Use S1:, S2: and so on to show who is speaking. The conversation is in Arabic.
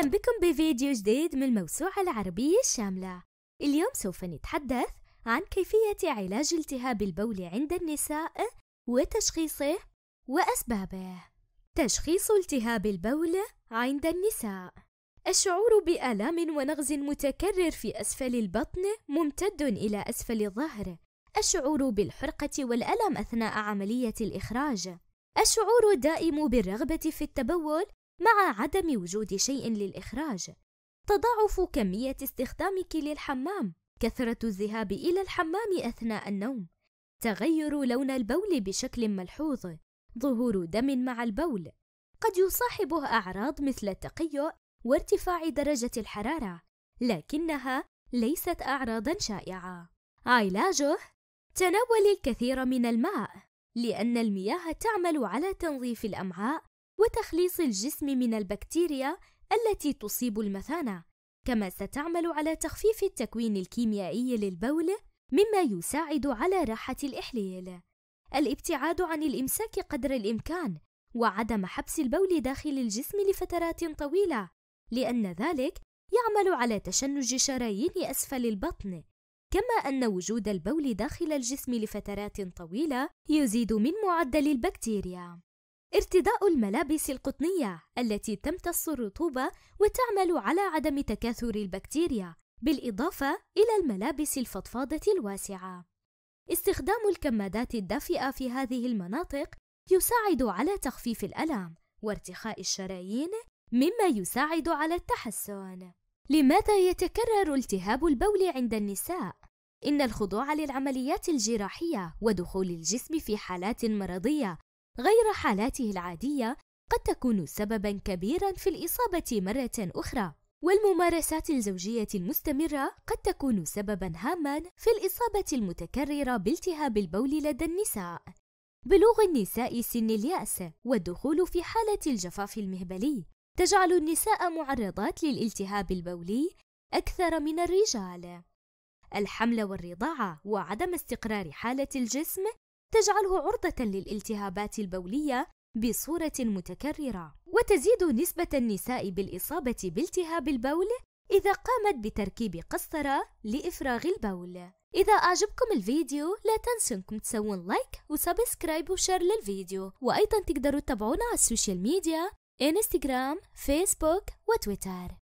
S1: أهلا بكم بفيديو جديد من الموسوعة العربية الشاملة اليوم سوف نتحدث عن كيفية علاج التهاب البول عند النساء وتشخيصه وأسبابه تشخيص التهاب البول عند النساء الشعور بآلام ونغز متكرر في أسفل البطن ممتد إلى أسفل الظهر الشعور بالحرقة والألم أثناء عملية الإخراج الشعور الدائم بالرغبة في التبول مع عدم وجود شيء للإخراج تضاعف كمية استخدامك للحمام كثرة الذهاب إلى الحمام أثناء النوم تغير لون البول بشكل ملحوظ ظهور دم مع البول قد يصاحبه أعراض مثل التقيؤ وارتفاع درجة الحرارة لكنها ليست أعراضا شائعة علاجه تناول الكثير من الماء لأن المياه تعمل على تنظيف الأمعاء وتخليص الجسم من البكتيريا التي تصيب المثانة كما ستعمل على تخفيف التكوين الكيميائي للبول مما يساعد على راحة الإحليل الابتعاد عن الإمساك قدر الإمكان وعدم حبس البول داخل الجسم لفترات طويلة لأن ذلك يعمل على تشنج شرايين أسفل البطن كما أن وجود البول داخل الجسم لفترات طويلة يزيد من معدل البكتيريا ارتداء الملابس القطنية التي تمتص الرطوبة وتعمل على عدم تكاثر البكتيريا، بالإضافة إلى الملابس الفضفاضة الواسعة. استخدام الكمادات الدافئة في هذه المناطق يساعد على تخفيف الألم وارتخاء الشرايين، مما يساعد على التحسن. لماذا يتكرر التهاب البول عند النساء؟ إن الخضوع للعمليات الجراحية ودخول الجسم في حالات مرضية غير حالاته العادية قد تكون سببا كبيرا في الإصابة مرة أخرى والممارسات الزوجية المستمرة قد تكون سببا هاما في الإصابة المتكررة بالتهاب البول لدى النساء بلوغ النساء سن اليأس والدخول في حالة الجفاف المهبلي تجعل النساء معرضات للالتهاب البولي أكثر من الرجال الحمل والرضاعة وعدم استقرار حالة الجسم تجعله عرضة للالتهابات البولية بصورة متكررة، وتزيد نسبة النساء بالإصابة بالتهاب البول إذا قامت بتركيب قسطرة لإفراغ البول. إذا أعجبكم الفيديو لا تنسوا إنكم تسوون لايك وسبسكرايب وشير للفيديو، وأيضا تقدروا تتابعونا على السوشيال ميديا انستغرام، فيسبوك وتويتر.